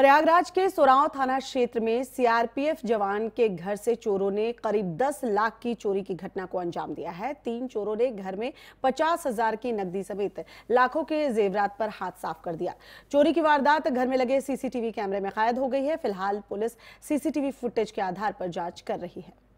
प्रयागराज के सोराव थाना क्षेत्र में सीआरपीएफ जवान के घर से चोरों ने करीब 10 लाख की चोरी की घटना को अंजाम दिया है तीन चोरों ने घर में पचास हजार की नकदी समेत लाखों के जेवरात पर हाथ साफ कर दिया चोरी की वारदात घर में लगे सीसीटीवी कैमरे में कैद हो गई है फिलहाल पुलिस सीसीटीवी फुटेज के आधार पर जांच कर रही है